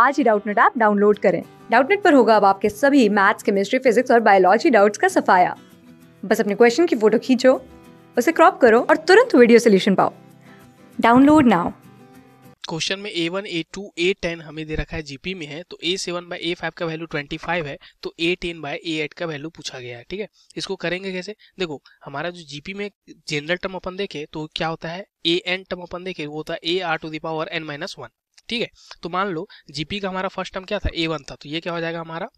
आज ही Doubtnut app download करें डाउटनेट पर होगा अब आपके सभी मैथ्स केमिस्ट्री फिजिक्स और बायोलॉजी डाउट्स का सफाया बस अपने क्वेश्चन की फोटो खींचो उसे क्रॉप करो और तुरंत वीडियो सोल्यूशन पाओ डाउनलोड नाउ क्वेश्चन में a one a two a ten हमें दे रखा है जीपी में है तो a seven by a five का वैल्यू ट्वेंटी फाइव है तो a ten by a eight का वैल्यू पूछा गया है ठीक है इसको करेंगे कैसे देखो हमारा जो जीपी में जनरल टर्म अपन देखे तो क्या होता है ए एन टर्म अपन देखे वो होता है a r to the power n minus one ठीक है तो मान लो जीपी का हमारा फर्स्ट टर्म क्या था ए वन था तो ये क्या हो जाएगा हमारा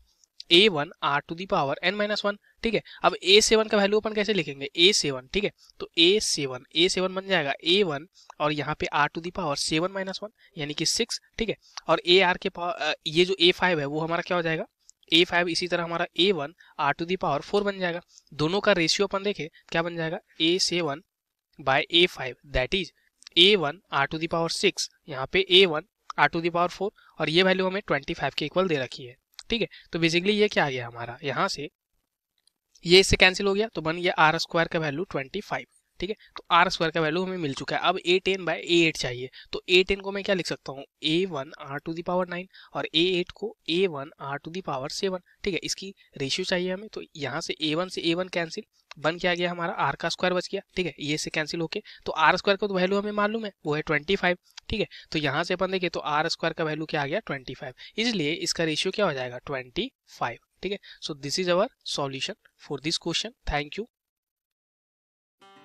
a one r to the power n minus one ठीक है अब ए सेवन का वैल्यू अपन कैसे लिखेंगे ए सेवन ठीक है तो ए सेवन ए सेवन बन जाएगा ए वन और यहाँ पे r to the power seven minus one यानी कि सिक्स ठीक है और ए आर के पावर ये जो ए फाइव है वो हमारा क्या हो जाएगा ए फाइव इसी तरह हमारा a one r to the power four बन जाएगा दोनों का रेशियो अपन देखे क्या बन जाएगा a seven by a five that is a one r to the power six यहाँ पे a one r to the power four और ये वैल्यू हमें ट्वेंटी फाइव के इक्वल दे रखी है ठीक है तो बेसिकली ये क्या आ गया हमारा यहाँ से ये इससे कैंसिल हो गया तो बन गया आर स्क्वायर का वैल्यू ट्वेंटी फाइव ठीक है तो आर स्क्वायर का वैल्यू हमें मिल चुका है अब a ten by a eight चाहिए तो ए टेन को मैं क्या लिख सकता हूँ a one r to the power nine और ए एट को a one r to the power seven ठीक है इसकी रेशियो चाहिए हमें तो यहाँ से ए वन से ए वन कैंसिल बन क्या गया हमारा आर का स्क्वायर बच गया ठीक है ये से कैंसिल होके तो आर स्क्वायर का तो वैल्यू हमें मालूम है वो है ट्वेंटी फाइव ठीक है तो यहाँ से अपन देखिए तो आर स्क्वायर का वैल्यू क्या आ गया ट्वेंटी फाइव इसलिए इसका रेशियो क्या हो जाएगा ट्वेंटी फाइव ठीक है so this is our solution for this question thank you